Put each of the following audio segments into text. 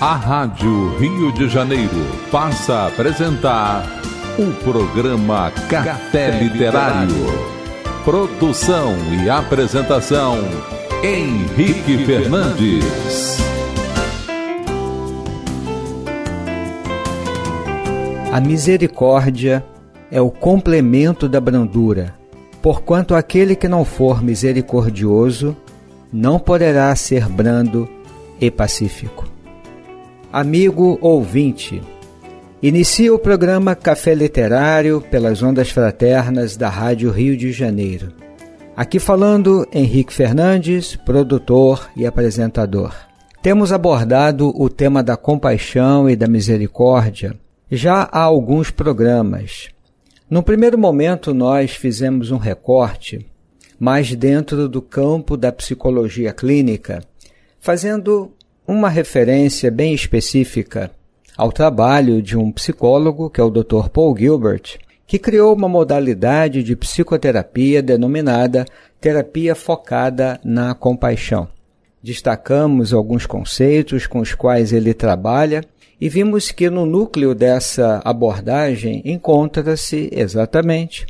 A Rádio Rio de Janeiro passa a apresentar o programa Café Literário. Produção e apresentação Henrique Fernandes. A misericórdia é o complemento da brandura, porquanto aquele que não for misericordioso não poderá ser brando e pacífico amigo ouvinte. Inicia o programa Café Literário pelas ondas fraternas da Rádio Rio de Janeiro. Aqui falando Henrique Fernandes, produtor e apresentador. Temos abordado o tema da compaixão e da misericórdia já há alguns programas. No primeiro momento, nós fizemos um recorte mais dentro do campo da psicologia clínica, fazendo uma referência bem específica ao trabalho de um psicólogo, que é o Dr. Paul Gilbert, que criou uma modalidade de psicoterapia denominada terapia focada na compaixão. Destacamos alguns conceitos com os quais ele trabalha e vimos que no núcleo dessa abordagem encontra-se exatamente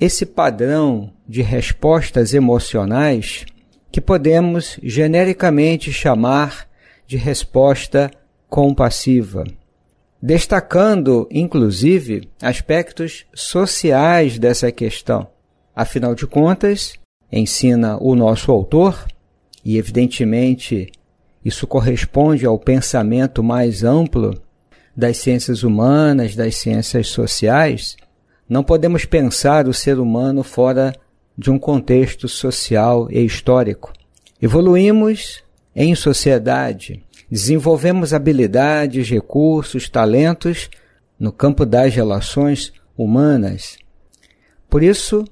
esse padrão de respostas emocionais que podemos genericamente chamar de resposta compassiva, destacando, inclusive, aspectos sociais dessa questão. Afinal de contas, ensina o nosso autor, e evidentemente isso corresponde ao pensamento mais amplo das ciências humanas, das ciências sociais, não podemos pensar o ser humano fora de um contexto social e histórico. Evoluímos em sociedade, desenvolvemos habilidades, recursos, talentos no campo das relações humanas. Por isso,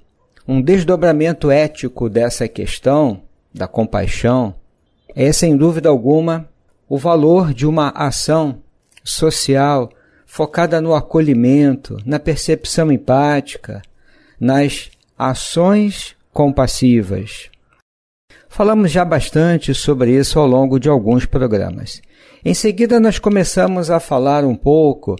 um desdobramento ético dessa questão da compaixão é, sem dúvida alguma, o valor de uma ação social focada no acolhimento, na percepção empática, nas ações compassivas. Falamos já bastante sobre isso ao longo de alguns programas. Em seguida, nós começamos a falar um pouco,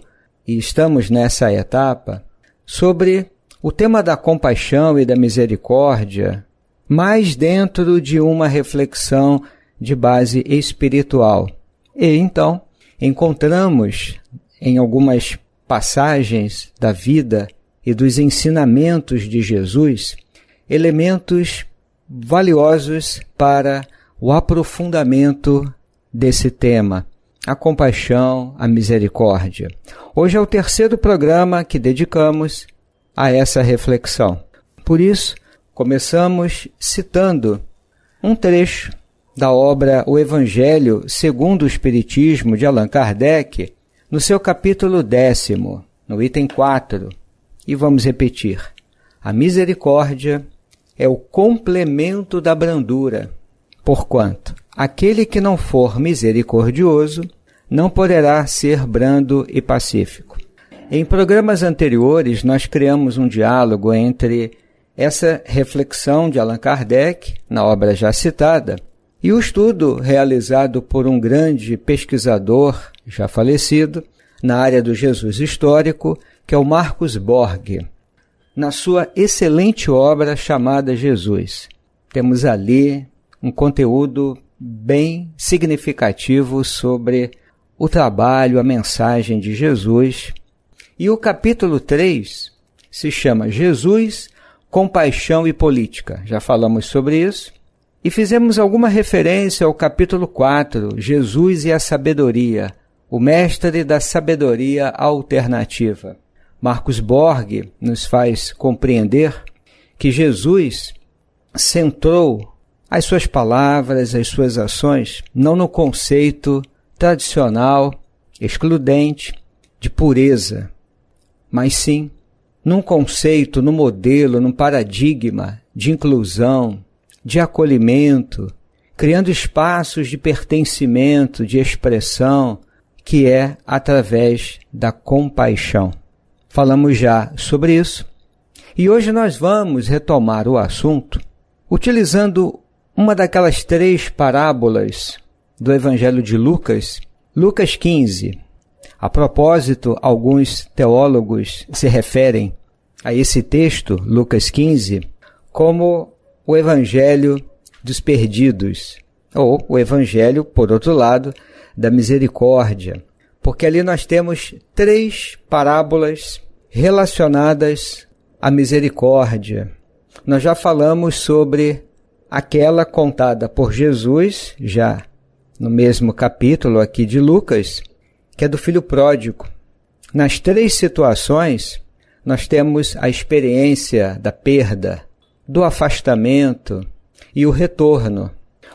e estamos nessa etapa, sobre o tema da compaixão e da misericórdia, mas dentro de uma reflexão de base espiritual. E então, encontramos em algumas passagens da vida e dos ensinamentos de Jesus elementos valiosos para o aprofundamento desse tema, a compaixão, a misericórdia. Hoje é o terceiro programa que dedicamos a essa reflexão. Por isso, começamos citando um trecho da obra O Evangelho segundo o Espiritismo de Allan Kardec, no seu capítulo décimo, no item 4, e vamos repetir: A misericórdia é o complemento da brandura, porquanto aquele que não for misericordioso não poderá ser brando e pacífico. Em programas anteriores, nós criamos um diálogo entre essa reflexão de Allan Kardec, na obra já citada, e o estudo realizado por um grande pesquisador, já falecido, na área do Jesus histórico, que é o Marcos Borg na sua excelente obra chamada Jesus. Temos ali um conteúdo bem significativo sobre o trabalho, a mensagem de Jesus. E o capítulo 3 se chama Jesus, Compaixão e Política. Já falamos sobre isso. E fizemos alguma referência ao capítulo 4, Jesus e a Sabedoria, o mestre da sabedoria alternativa. Marcos Borg nos faz compreender que Jesus centrou as suas palavras, as suas ações, não no conceito tradicional, excludente, de pureza, mas sim num conceito, num modelo, num paradigma de inclusão, de acolhimento, criando espaços de pertencimento, de expressão, que é através da compaixão. Falamos já sobre isso e hoje nós vamos retomar o assunto utilizando uma daquelas três parábolas do Evangelho de Lucas, Lucas 15. A propósito, alguns teólogos se referem a esse texto, Lucas 15, como o Evangelho dos Perdidos, ou o Evangelho, por outro lado, da Misericórdia, porque ali nós temos três parábolas relacionadas à misericórdia. Nós já falamos sobre aquela contada por Jesus, já no mesmo capítulo aqui de Lucas, que é do filho pródigo. Nas três situações, nós temos a experiência da perda, do afastamento e o retorno.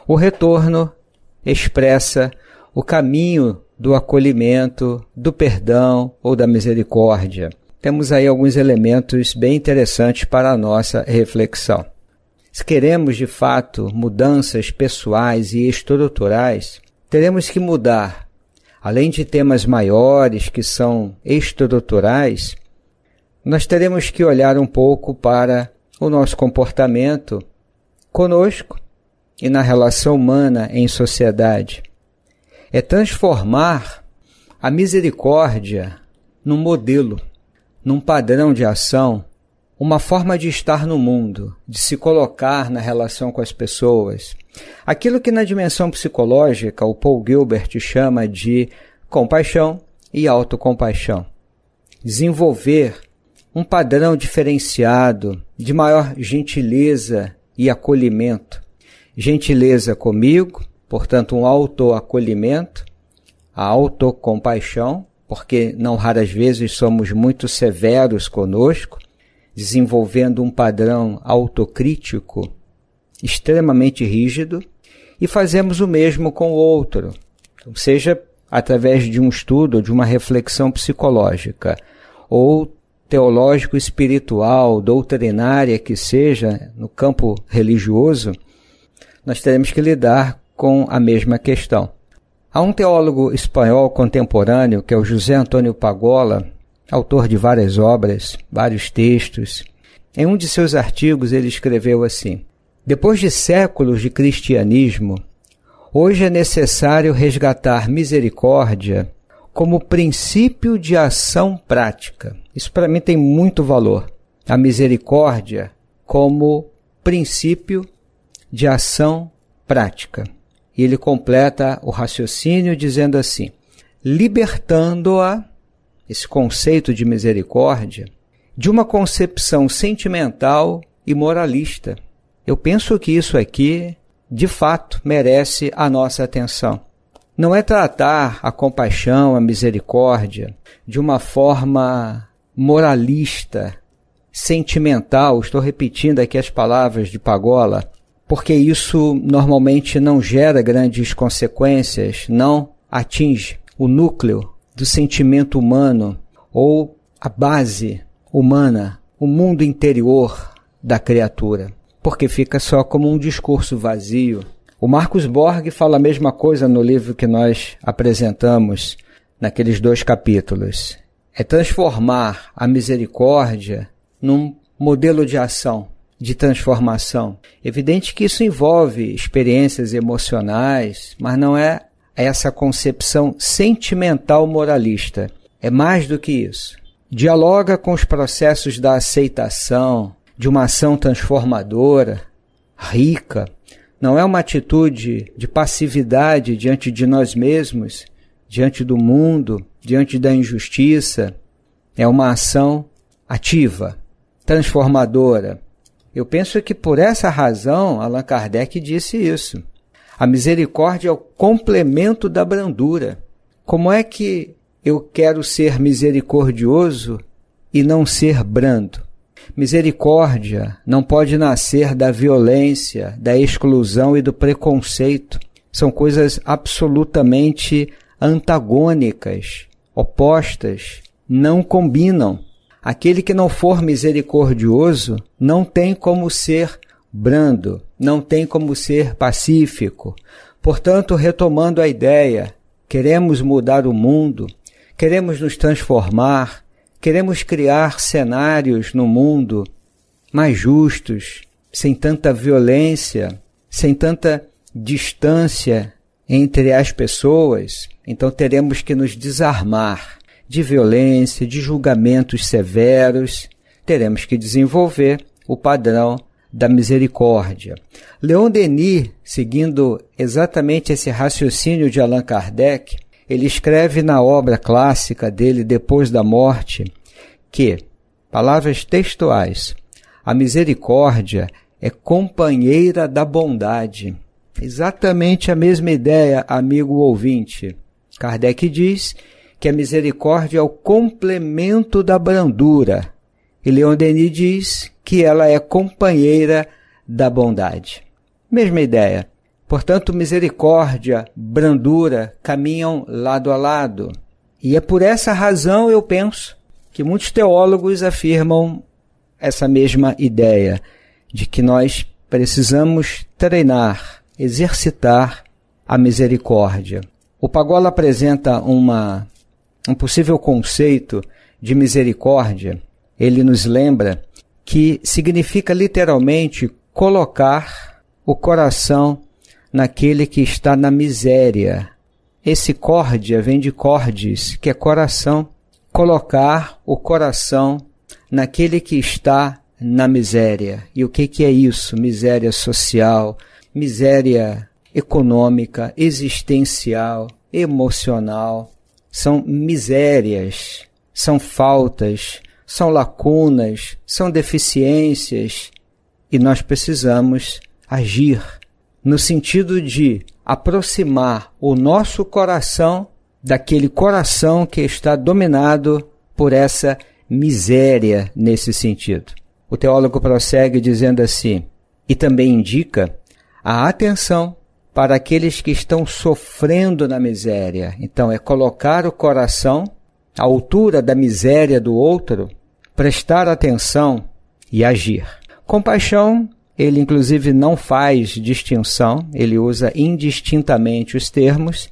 O retorno expressa o caminho do acolhimento, do perdão ou da misericórdia temos aí alguns elementos bem interessantes para a nossa reflexão. Se queremos de fato mudanças pessoais e estruturais, teremos que mudar, além de temas maiores que são estruturais, nós teremos que olhar um pouco para o nosso comportamento conosco e na relação humana em sociedade. É transformar a misericórdia num modelo num padrão de ação, uma forma de estar no mundo, de se colocar na relação com as pessoas. Aquilo que na dimensão psicológica o Paul Gilbert chama de compaixão e autocompaixão. Desenvolver um padrão diferenciado de maior gentileza e acolhimento. Gentileza comigo, portanto, um autoacolhimento, a autocompaixão porque não raras vezes somos muito severos conosco, desenvolvendo um padrão autocrítico extremamente rígido, e fazemos o mesmo com o outro, então, seja através de um estudo, de uma reflexão psicológica, ou teológico espiritual, doutrinária que seja, no campo religioso, nós teremos que lidar com a mesma questão. Há um teólogo espanhol contemporâneo, que é o José Antônio Pagola, autor de várias obras, vários textos. Em um de seus artigos, ele escreveu assim: Depois de séculos de cristianismo, hoje é necessário resgatar misericórdia como princípio de ação prática. Isso para mim tem muito valor. A misericórdia como princípio de ação prática. E ele completa o raciocínio dizendo assim: libertando-a, esse conceito de misericórdia, de uma concepção sentimental e moralista. Eu penso que isso aqui, de fato, merece a nossa atenção. Não é tratar a compaixão, a misericórdia, de uma forma moralista, sentimental, estou repetindo aqui as palavras de Pagola, porque isso normalmente não gera grandes consequências, não atinge o núcleo do sentimento humano ou a base humana, o mundo interior da criatura, porque fica só como um discurso vazio. O Marcos Borg fala a mesma coisa no livro que nós apresentamos naqueles dois capítulos. É transformar a misericórdia num modelo de ação de transformação. Evidente que isso envolve experiências emocionais, mas não é essa concepção sentimental moralista. É mais do que isso. Dialoga com os processos da aceitação, de uma ação transformadora, rica. Não é uma atitude de passividade diante de nós mesmos, diante do mundo, diante da injustiça. É uma ação ativa, transformadora eu penso que por essa razão Allan Kardec disse isso. A misericórdia é o complemento da brandura. Como é que eu quero ser misericordioso e não ser brando? Misericórdia não pode nascer da violência, da exclusão e do preconceito. São coisas absolutamente antagônicas, opostas, não combinam. Aquele que não for misericordioso não tem como ser brando, não tem como ser pacífico. Portanto, retomando a ideia, queremos mudar o mundo, queremos nos transformar, queremos criar cenários no mundo mais justos, sem tanta violência, sem tanta distância entre as pessoas, então teremos que nos desarmar de violência, de julgamentos severos, teremos que desenvolver o padrão da misericórdia. Leon Denis, seguindo exatamente esse raciocínio de Allan Kardec, ele escreve na obra clássica dele, Depois da Morte, que, palavras textuais, a misericórdia é companheira da bondade. Exatamente a mesma ideia, amigo ouvinte. Kardec diz que a misericórdia é o complemento da brandura. E Leon Denis diz que ela é companheira da bondade. Mesma ideia. Portanto, misericórdia, brandura caminham lado a lado. E é por essa razão, eu penso, que muitos teólogos afirmam essa mesma ideia, de que nós precisamos treinar, exercitar a misericórdia. O Pagola apresenta uma um possível conceito de misericórdia, ele nos lembra que significa literalmente colocar o coração naquele que está na miséria. Esse córdia vem de cordes, que é coração. Colocar o coração naquele que está na miséria. E o que, que é isso? Miséria social, miséria econômica, existencial, emocional são misérias, são faltas, são lacunas, são deficiências e nós precisamos agir no sentido de aproximar o nosso coração daquele coração que está dominado por essa miséria nesse sentido. O teólogo prossegue dizendo assim: e também indica a atenção para aqueles que estão sofrendo na miséria. Então, é colocar o coração à altura da miséria do outro, prestar atenção e agir. Compaixão, ele inclusive não faz distinção, ele usa indistintamente os termos.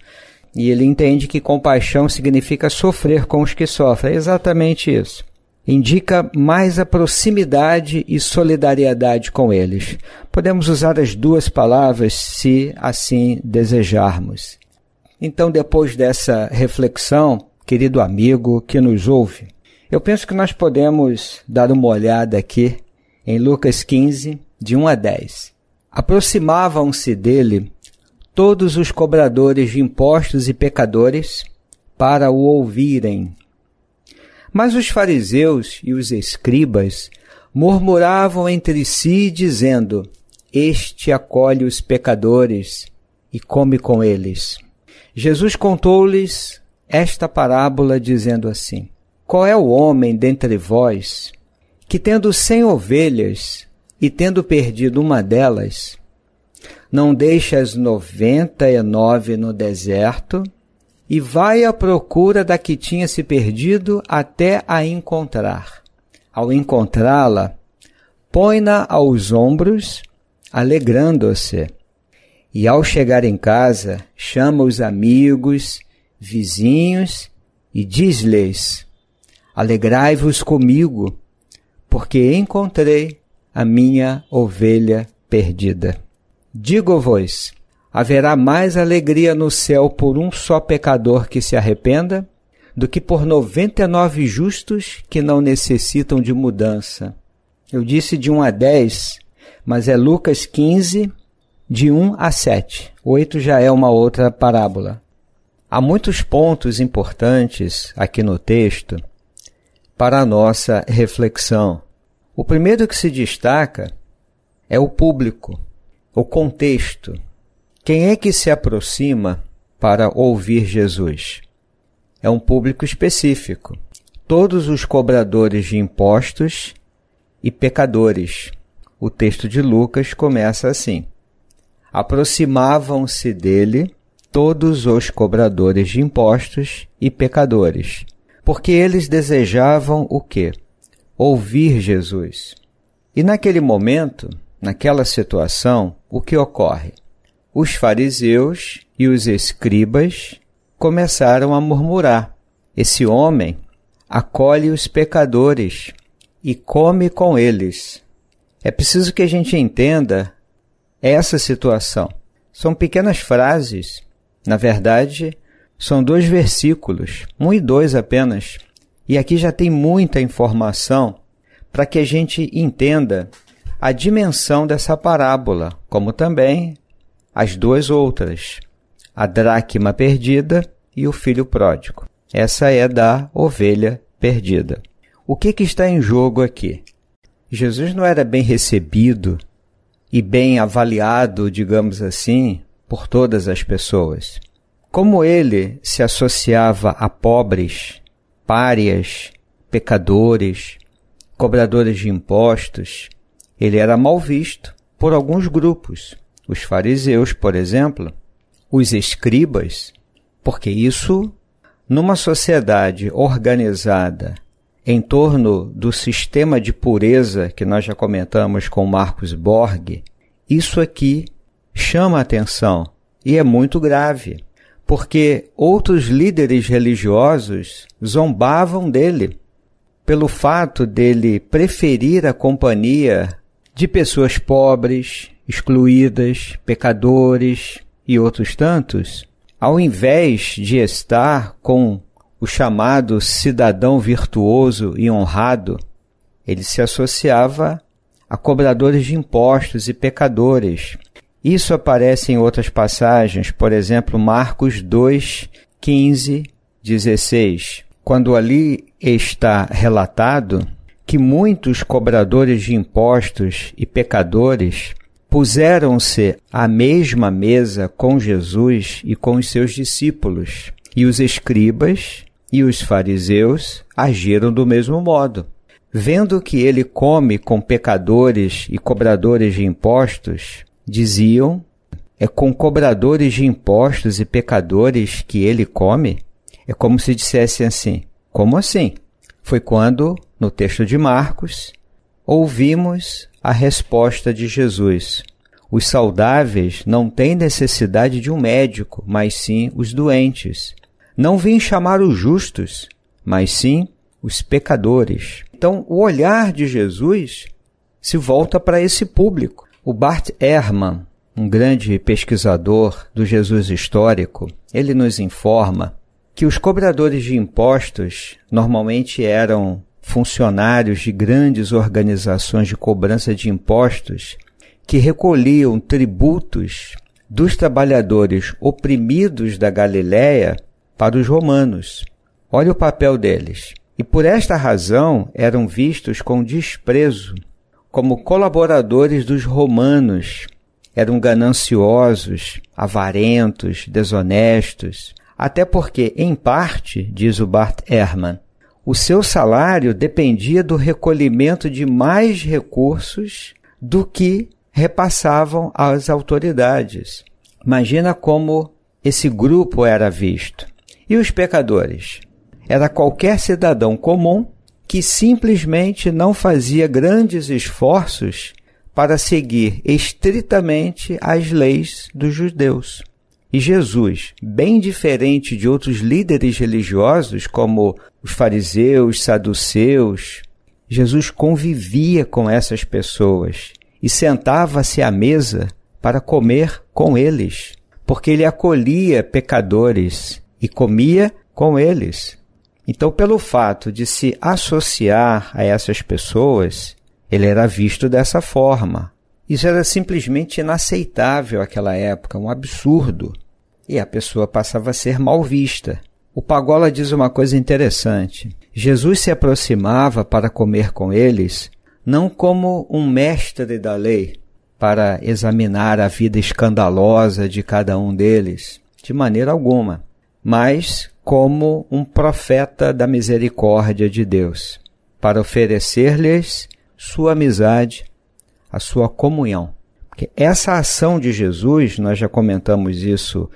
E ele entende que compaixão significa sofrer com os que sofrem. É exatamente isso indica mais a proximidade e solidariedade com eles. Podemos usar as duas palavras se assim desejarmos. Então, depois dessa reflexão, querido amigo que nos ouve, eu penso que nós podemos dar uma olhada aqui em Lucas 15, de 1 a 10. Aproximavam-se dele todos os cobradores de impostos e pecadores para o ouvirem. Mas os fariseus e os escribas murmuravam entre si, dizendo: Este acolhe os pecadores e come com eles. Jesus contou-lhes esta parábola, dizendo assim: Qual é o homem dentre vós que, tendo cem ovelhas e tendo perdido uma delas, não deixa as noventa e nove no deserto e vai à procura da que tinha se perdido até a encontrar. Ao encontrá-la, põe-na aos ombros, alegrando-se. E ao chegar em casa, chama os amigos, vizinhos e diz-lhes: Alegrai-vos comigo, porque encontrei a minha ovelha perdida. Digo-vos, haverá mais alegria no céu por um só pecador que se arrependa do que por 99 justos que não necessitam de mudança. Eu disse de 1 a 10, mas é Lucas 15, de 1 a 7. 8 já é uma outra parábola. Há muitos pontos importantes aqui no texto para a nossa reflexão. O primeiro que se destaca é o público, o contexto quem é que se aproxima para ouvir Jesus? É um público específico. Todos os cobradores de impostos e pecadores. O texto de Lucas começa assim: Aproximavam-se dele todos os cobradores de impostos e pecadores, porque eles desejavam o quê? Ouvir Jesus. E naquele momento, naquela situação, o que ocorre? os fariseus e os escribas começaram a murmurar: Esse homem acolhe os pecadores e come com eles. É preciso que a gente entenda essa situação. São pequenas frases, na verdade, são dois versículos, um e dois apenas. E aqui já tem muita informação para que a gente entenda a dimensão dessa parábola, como também as duas outras, a dracma perdida e o filho pródigo. Essa é da ovelha perdida. O que, que está em jogo aqui? Jesus não era bem recebido e bem avaliado, digamos assim, por todas as pessoas. Como ele se associava a pobres, párias, pecadores, cobradores de impostos, ele era mal visto por alguns grupos os fariseus, por exemplo, os escribas, porque isso, numa sociedade organizada em torno do sistema de pureza que nós já comentamos com Marcos Borg, isso aqui chama atenção e é muito grave, porque outros líderes religiosos zombavam dele pelo fato dele preferir a companhia de pessoas pobres, excluídas, pecadores e outros tantos, ao invés de estar com o chamado cidadão virtuoso e honrado, ele se associava a cobradores de impostos e pecadores. Isso aparece em outras passagens, por exemplo, Marcos 2, 15, 16, quando ali está relatado que muitos cobradores de impostos e pecadores puseram-se à mesma mesa com Jesus e com os seus discípulos. E os escribas e os fariseus agiram do mesmo modo. Vendo que ele come com pecadores e cobradores de impostos, diziam: É com cobradores de impostos e pecadores que ele come? É como se dissessem assim: Como assim? Foi quando, no texto de Marcos, ouvimos a resposta de Jesus. Os saudáveis não têm necessidade de um médico, mas sim os doentes. Não vim chamar os justos, mas sim os pecadores. Então, o olhar de Jesus se volta para esse público. O Bart Ehrman, um grande pesquisador do Jesus histórico, ele nos informa que os cobradores de impostos normalmente eram funcionários de grandes organizações de cobrança de impostos que recolhiam tributos dos trabalhadores oprimidos da Galileia para os romanos. Olha o papel deles. E por esta razão eram vistos com desprezo, como colaboradores dos romanos. Eram gananciosos, avarentos, desonestos, até porque, em parte, diz o Bart Ehrman, o seu salário dependia do recolhimento de mais recursos do que repassavam às autoridades. Imagina como esse grupo era visto. E os pecadores? Era qualquer cidadão comum que simplesmente não fazia grandes esforços para seguir estritamente as leis dos judeus. E Jesus, bem diferente de outros líderes religiosos como os fariseus, saduceus. Jesus convivia com essas pessoas e sentava-se à mesa para comer com eles, porque ele acolhia pecadores e comia com eles. Então, pelo fato de se associar a essas pessoas, ele era visto dessa forma. Isso era simplesmente inaceitável àquela época, um absurdo. E a pessoa passava a ser mal vista. O Pagola diz uma coisa interessante. Jesus se aproximava para comer com eles, não como um mestre da lei, para examinar a vida escandalosa de cada um deles, de maneira alguma, mas como um profeta da misericórdia de Deus, para oferecer-lhes sua amizade, a sua comunhão. Porque essa ação de Jesus, nós já comentamos isso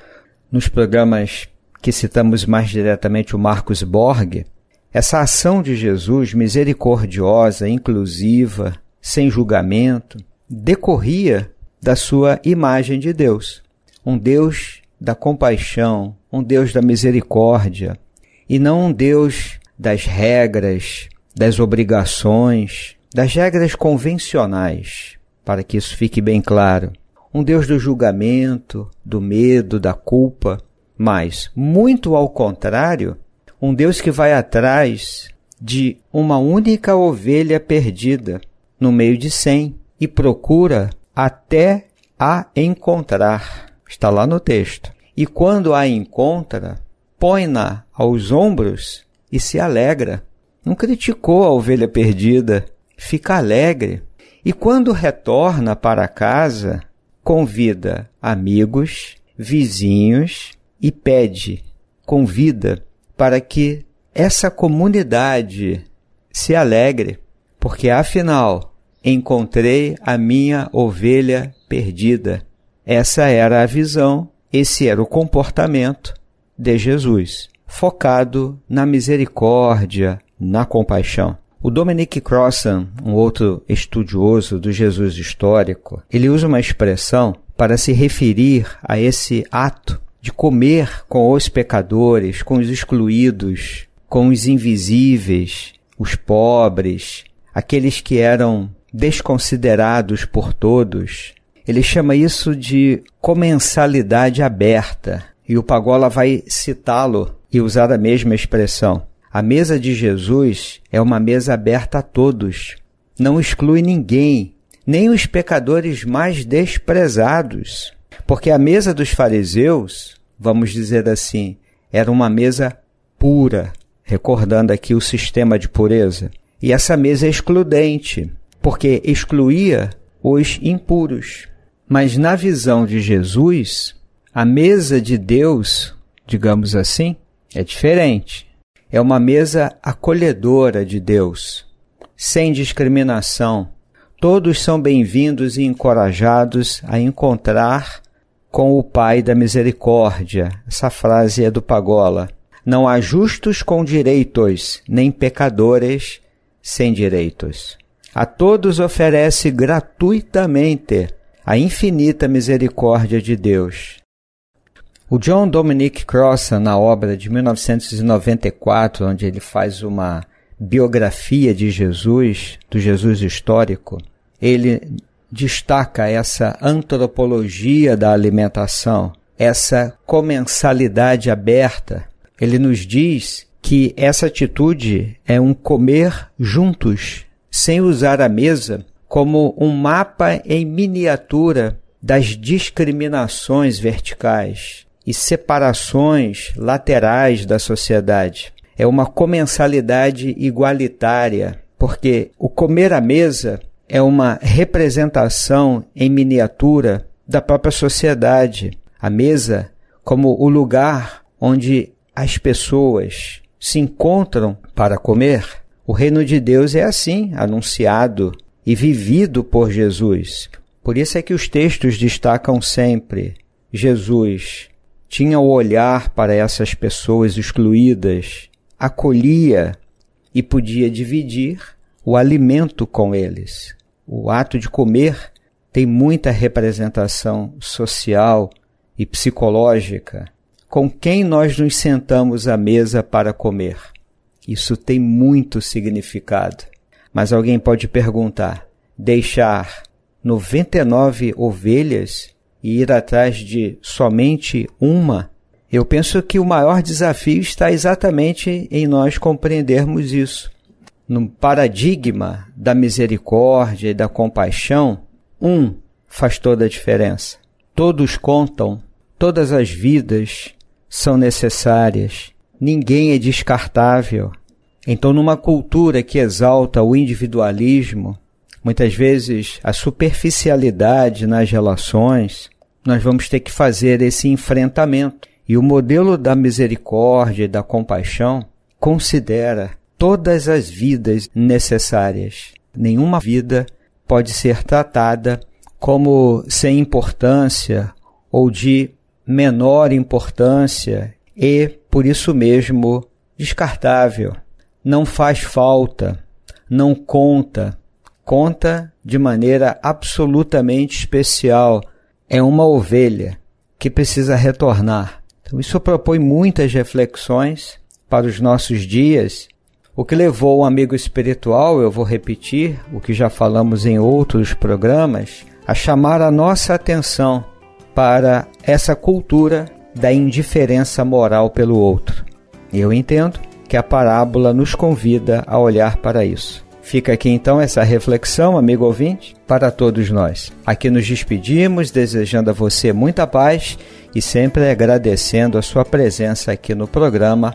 nos programas que citamos mais diretamente o Marcos Borg, essa ação de Jesus misericordiosa, inclusiva, sem julgamento, decorria da sua imagem de Deus, um Deus da compaixão, um Deus da misericórdia, e não um Deus das regras, das obrigações, das regras convencionais, para que isso fique bem claro. Um Deus do julgamento, do medo, da culpa, mas, muito ao contrário, um Deus que vai atrás de uma única ovelha perdida no meio de cem e procura até a encontrar. Está lá no texto. E quando a encontra, põe-na aos ombros e se alegra. Não criticou a ovelha perdida, fica alegre. E quando retorna para casa, convida amigos, vizinhos e pede, convida para que essa comunidade se alegre, porque afinal encontrei a minha ovelha perdida. Essa era a visão, esse era o comportamento de Jesus, focado na misericórdia, na compaixão. O Dominic Crossan, um outro estudioso do Jesus histórico, ele usa uma expressão para se referir a esse ato de comer com os pecadores, com os excluídos, com os invisíveis, os pobres, aqueles que eram desconsiderados por todos. Ele chama isso de comensalidade aberta, e o Pagola vai citá-lo e usar a mesma expressão. A mesa de Jesus é uma mesa aberta a todos, não exclui ninguém, nem os pecadores mais desprezados. Porque a mesa dos fariseus, vamos dizer assim, era uma mesa pura, recordando aqui o sistema de pureza. E essa mesa é excludente, porque excluía os impuros. Mas na visão de Jesus, a mesa de Deus, digamos assim, é diferente. É uma mesa acolhedora de Deus, sem discriminação. Todos são bem-vindos e encorajados a encontrar com o Pai da Misericórdia. Essa frase é do Pagola. Não há justos com direitos, nem pecadores sem direitos. A todos oferece gratuitamente a infinita misericórdia de Deus. O John Dominic Crossan, na obra de 1994, onde ele faz uma biografia de Jesus, do Jesus histórico, ele destaca essa antropologia da alimentação, essa comensalidade aberta. Ele nos diz que essa atitude é um comer juntos, sem usar a mesa, como um mapa em miniatura das discriminações verticais e separações laterais da sociedade. É uma comensalidade igualitária, porque o comer à mesa é uma representação em miniatura da própria sociedade. A mesa, como o lugar onde as pessoas se encontram para comer, o reino de Deus é assim anunciado e vivido por Jesus. Por isso é que os textos destacam sempre Jesus tinha o olhar para essas pessoas excluídas, acolhia e podia dividir o alimento com eles o ato de comer tem muita representação social e psicológica. Com quem nós nos sentamos à mesa para comer? Isso tem muito significado. Mas alguém pode perguntar: deixar 99 ovelhas e ir atrás de somente uma? Eu penso que o maior desafio está exatamente em nós compreendermos isso. No paradigma da misericórdia e da compaixão, um faz toda a diferença. Todos contam, todas as vidas são necessárias, ninguém é descartável. Então, numa cultura que exalta o individualismo, muitas vezes a superficialidade nas relações, nós vamos ter que fazer esse enfrentamento. E o modelo da misericórdia e da compaixão considera todas as vidas necessárias. Nenhuma vida pode ser tratada como sem importância ou de menor importância e, por isso mesmo, descartável. Não faz falta, não conta, conta de maneira absolutamente especial. É uma ovelha que precisa retornar. Então, isso propõe muitas reflexões para os nossos dias o que levou o um amigo espiritual, eu vou repetir o que já falamos em outros programas, a chamar a nossa atenção para essa cultura da indiferença moral pelo outro. Eu entendo que a parábola nos convida a olhar para isso. Fica aqui então essa reflexão, amigo ouvinte, para todos nós. Aqui nos despedimos, desejando a você muita paz e sempre agradecendo a sua presença aqui no programa